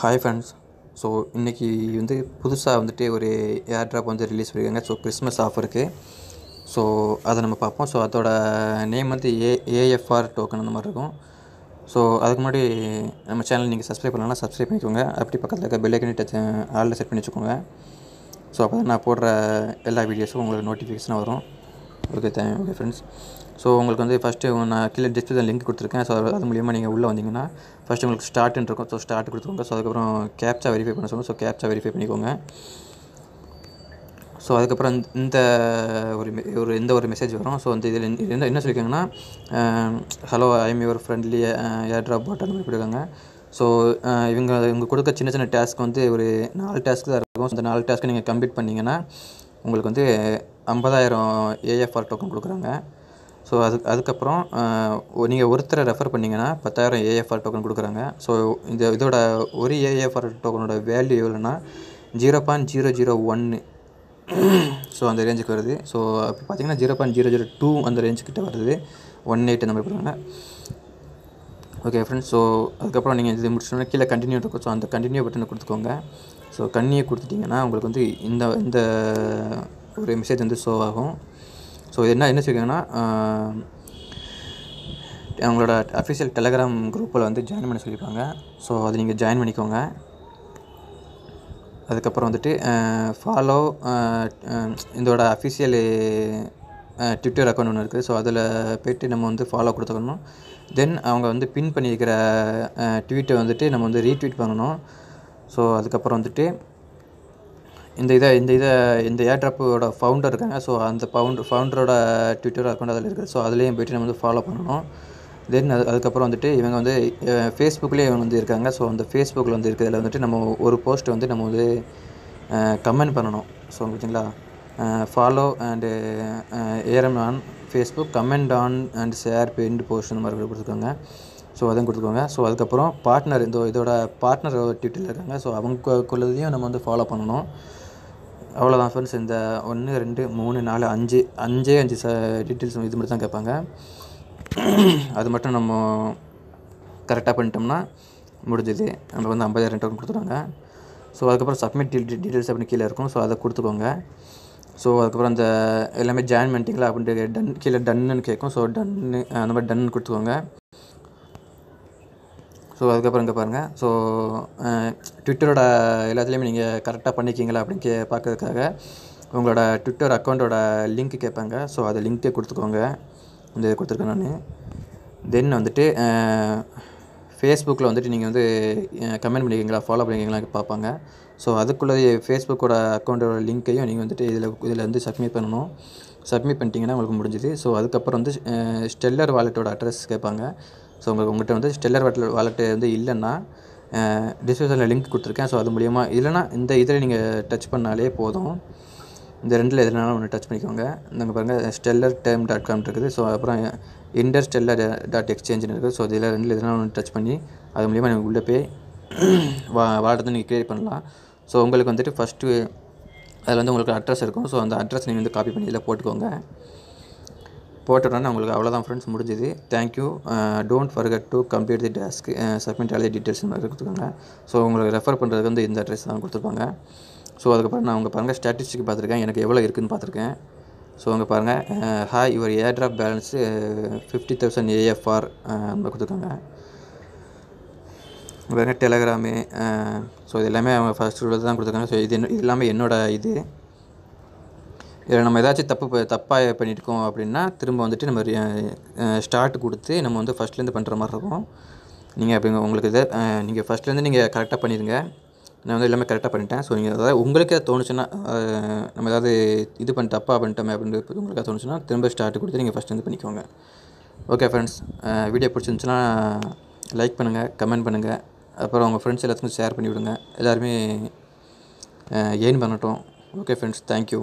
hi friends so இன்றைக்கி வந்து புதுசாக வந்துட்டு ஒரு ஏர் ட்ராப் வந்து ரிலீஸ் பண்ணியிருக்காங்க ஸோ கிறிஸ்மஸ் ஆஃபருக்கு ஸோ அதை நம்ம பார்ப்போம் ஸோ அதோட நேம் வந்து ஏ ஏஎஃப்ஆர் டோக்கன் அந்த மாதிரி இருக்கும் ஸோ அதுக்கு முன்னாடி நம்ம சேனல் நீங்கள் சப்ஸ்கிரைப் பண்ணலாம் சப்ஸ்கிரைப் பண்ணிக்கோங்க அப்படி பக்கத்தில் இருக்க பெல்லைக்கனி டச் ஆளில் செட் பண்ணி வச்சுக்கோங்க ஸோ அப்போ தான் நான் போடுற எல்லா வீடியோஸும் உங்களுக்கு நோட்டிஃபிகேஷனாக வரும் okay thank okay friends so உங்களுக்கு வந்து ஃபஸ்ட்டு நான் கீழே டிஸ்கிரிப்ஷன் லிங்க் கொடுத்துருக்கேன் ஸோ அது மூலியமாக நீங்கள் உள்ளே வந்தீங்கன்னா ஃபஸ்ட்டு உங்களுக்கு ஸ்டார்ட்னு இருக்கும் ஸோ ஸ்டார்ட் கொடுத்துருங்க ஸோ அதுக்கப்புறம் கேப்ச்சா வெரிஃபை பண்ண சொல்லுங்கள் ஸோ கேப்ச்சா வெரிஃபை பண்ணிக்கோங்க ஸோ அதுக்கப்புறம் இந்த ஒரு ஒரு எந்த ஒரு மெசேஜ் வரும் ஸோ வந்து இதில் என்ன என்ன சொல்லியிருக்காங்கன்னா hello I'm your friendly airdrop bot அந்த மாதிரி கொடுக்காங்க ஸோ uh, இவங்க இவங்க கொடுக்க சின்ன சின்ன டாஸ்க் வந்து ஒரு நாலு டாஸ்க்கு தான் இருக்கும் ஸோ அந்த நாலு டாஸ்க்கு நீங்கள் கம்ப்ளீட் பண்ணிங்கன்னா உங்களுக்கு வந்து ஐம்பதாயிரம் ஏஎஃப்ஆர் டோக்கன் கொடுக்குறாங்க ஸோ அதுக்கு அதுக்கப்புறம் நீங்கள் ஒருத்தரை ரெஃபர் பண்ணிங்கன்னா பத்தாயிரம் ஏஎஃப்ஆர் டோக்கன் கொடுக்குறாங்க ஸோ இந்த இதோட ஒரு ஏஎஃப்ஆர் டோக்கனோட வேல்யூ எவ்வளோன்னா ஜீரோ பாயிண்ட் ஜீரோ ஜீரோ ஒன்று ஸோ அந்த ரேஞ்சுக்கு வருது ஸோ அப்போ பார்த்தீங்கன்னா zero point zero zero two அந்த ரேஞ்சுக்கிட்ட வருது ஒன் எயிட் அந்த மாதிரி போடுவாங்க ஓகே ஃப்ரெண்ட்ஸ் ஸோ அதுக்கப்புறம் நீங்கள் இது முடிச்சோன்னா கீழே கண்டினியூ இருக்கும் ஸோ அந்த கண்டினியூ பட்டனை கொடுத்துக்கோங்க ஸோ கண்ணியை கொடுத்துட்டிங்கன்னா உங்களுக்கு வந்து இந்த இந்த ஒரு மெசேஜ் வந்து ஷோ ஆகும் ஸோ என்ன என்ன சொல்லியிருக்காங்கன்னா அவங்களோட அஃபிஷியல் டெலகிராம் குரூப்பில் வந்து ஜாயின் பண்ண சொல்லியிருப்பாங்க ஸோ அது நீங்கள் ஜாயின் பண்ணிக்கோங்க அதுக்கப்புறம் வந்துட்டு ஃபாலோ இதோட அஃபிஷியல் ட்விட்டர் அக்கௌண்ட் ஒன்று இருக்குது ஸோ அதில் போய்ட்டு நம்ம வந்து ஃபாலோ கொடுத்துக்கணும் தென் அவங்க வந்து பின் பண்ணியிருக்கிற ட்வீட்டை வந்துட்டு நம்ம வந்து ரீட்வீட் பண்ணணும் ஸோ அதுக்கப்புறம் வந்துட்டு இந்த இதை இந்த இதை இந்த ஏர்ட்ராப்போட ஃபவுண்டர் இருக்காங்க ஸோ அந்த பவுண்ட் ஃபவுண்டரோட ட்விட்டர் அக்கௌண்ட் அதில் இருக்குது ஸோ அதுலேயும் போய்ட்டு நம்ம வந்து ஃபாலோ பண்ணணும் தென் அது அதுக்கப்புறம் வந்துட்டு இவங்க வந்து ஃபேஸ்புக்லேயே இவங்க வந்து இருக்காங்க ஸோ அந்த ஃபேஸ்புக்கில் வந்து இருக்கிறதுல வந்துட்டு நம்ம ஒரு போஸ்ட் வந்து நம்ம வந்து கமெண்ட் பண்ணணும் ஸோ பார்த்தீங்களா ஃபாலோ அண்டு ஏரம் on Facebook comment on and share pinned post இந்த மாதிரி கொடுத்துருக்காங்க ஸோ அதையும் கொடுத்துக்கோங்க ஸோ அதுக்கப்புறம் பார்ட்னர் இந்த இதோட பார்ட்னர் ட்விட்டரில் இருக்காங்க ஸோ அவங்க கொள்ளதையும் நம்ம வந்து ஃபாலோ பண்ணணும் அவ்வளோதான் ஃப்ரெண்ட்ஸ் இந்த ஒன்று ரெண்டு மூணு நாலு அஞ்சு அஞ்சே அஞ்சு ச டீட்டெயில்ஸ் இது மட்டும் தான் கேட்பாங்க அது மட்டும் நம்ம கரெக்டாக பண்ணிட்டோம்னா முடிஞ்சது நம்மளுக்கு வந்து ஐம்பதாயிரம் டோக்கன் கொடுத்துருவாங்க ஸோ அதுக்கப்புறம் சப்மிட் டீட்டெயில்ஸ் அப்படின்னு கீழே இருக்கும் ஸோ அதை கொடுத்துக்கோங்க ஸோ அதுக்கப்புறம் அந்த எல்லாமே ஜாயின் பண்ணிட்டீங்களா அப்படின்ட்டு டன் கீழே டன்னு கேட்கும் ஸோ டன்னு அந்த மாதிரி டன்னு கொடுத்துக்கோங்க ஸோ அதுக்கப்புறம் இங்கே பாருங்கள் ஸோ ட்விட்டரோட எல்லாத்துலேயுமே நீங்கள் கரெக்டாக பண்ணிக்கிங்களா அப்படின்னு கே பார்க்கறதுக்காக உங்களோட ட்விட்டர் அக்கௌண்ட்டோட லிங்க் கேட்பாங்க ஸோ அதை லிங்க்கே கொடுத்துக்கோங்க இந்த இதை கொடுத்துருக்கேன் நான் தென் வந்துட்டு ஃபேஸ்புக்கில் வந்துட்டு நீங்கள் வந்து கமெண்ட் பண்ணிக்கிங்களா ஃபாலோ பண்ணிக்கிங்களா பார்ப்பாங்க ஸோ அதுக்குள்ளே ஃபேஸ்புக்கோட அக்கௌண்ட்டோட லிங்க்கையும் நீங்கள் வந்துட்டு இதில் இதில் வந்து சப்மிட் பண்ணணும் சப்மிட் பண்ணிட்டீங்கன்னா உங்களுக்கு முடிஞ்சுது ஸோ அதுக்கப்புறம் வந்து ஸ்டெல்லர் வாலெட்டோட அட்ரஸ் கேட்பாங்க ஸோ உங்கள் உங்கள்கிட்ட வந்து ஸ்டெல்லர் வாட்டில் வாலெட்டு வந்து இல்லைன்னா டிஸ்கிரிப்ஷனில் லிங்க் கொடுத்துருக்கேன் ஸோ அது மூலிமா இல்லைனா இந்த இதில் நீங்கள் டச் பண்ணாலே போதும் இந்த ரெண்டில் எதுனாலும் ஒன்று டச் பண்ணிக்கோங்க நாங்கள் பாருங்கள் ஸ்டெல்லர் டேம் டாட் காம் இருக்குது ஸோ அப்புறம் இண்டர் ஸ்டெல்லர் டாட் எக்ஸ்சேஞ்சுன்னு இருக்குது ஸோ இதில் ரெண்டில் எதுனாலும் ஒன்று டச் பண்ணி அது மூலிமா நீங்கள் உள்ளே போய் வா வாடுறது நீங்கள் க்ரியேட் பண்ணலாம் ஸோ உங்களுக்கு வந்துட்டு ஃபஸ்ட்டு அதில் வந்து உங்களுக்கு அட்ரஸ் இருக்கும் ஸோ அந்த அட்ரஸ் நீங்கள் வந்து காப்பி பண்ணி இதில் போட்டுக்கோங்க போட்டோடனே உங்களுக்கு அவ்வளோதான் ஃப்ரெண்ட்ஸ் முடிஞ்சது thank you don't forget to complete the task submit all the details கொடுத்துருக்காங்க ஸோ உங்களுக்கு ரெஃபர் பண்ணுறதுக்கு வந்து இந்த அட்ரஸ் தான் கொடுத்துருப்பாங்க ஸோ அதுக்கப்புறம் நான் உங்கள் பாருங்கள் ஸ்டாட்டிஸ்டிக் பார்த்துருக்கேன் எனக்கு எவ்வளோ இருக்குதுன்னு பார்த்துருக்கேன் ஸோ அங்கே பாருங்கள் hi your airdrop balance fifty thousand AFR கொடுத்துருக்காங்க பாருங்கள் டெலகிராமு ஸோ இது எல்லாமே அவங்க ஃபஸ்ட் உள்ளது தான் கொடுத்துருக்காங்க ஸோ இது இது எல்லாமே என்னோடய இது இதில் நம்ம ஏதாச்சும் தப்பு தப்பாக பண்ணியிருக்கோம் அப்படின்னா திரும்ப வந்துட்டு நம்ம ஸ்டார்ட் கொடுத்து நம்ம வந்து ஃபஸ்ட்லேருந்து பண்ணுற மாதிரி இருக்கும் நீங்கள் அப்படிங்க உங்களுக்கு இதை நீங்கள் ஃபஸ்ட்லேருந்து நீங்கள் கரெக்டாக பண்ணிடுங்க நான் வந்து எல்லாமே கரெக்டாக பண்ணிட்டேன் ஸோ நீங்கள் அதாவது உங்களுக்கே தோணுச்சுன்னா நம்ம ஏதாவது இது பண்ணி தப்பாக பண்ணிட்டோமே அப்படின்னு உங்களுக்கு தோணுச்சுன்னா திரும்ப ஸ்டார்ட் கொடுத்து நீங்கள் ஃபஸ்ட்லேருந்து பண்ணிக்கோங்க ஓகே ஃப்ரெண்ட்ஸ் வீடியோ பிடிச்சிருந்துச்சுன்னா லைக் பண்ணுங்கள் கமெண்ட் பண்ணுங்கள் அப்புறம் உங்கள் ஃப்ரெண்ட்ஸ் எல்லாத்துக்கும் ஷேர் பண்ணிவிடுங்க எல்லாருமே ஏன் பண்ணட்டும் ஓகே ஃப்ரெண்ட்ஸ் தேங்க்யூ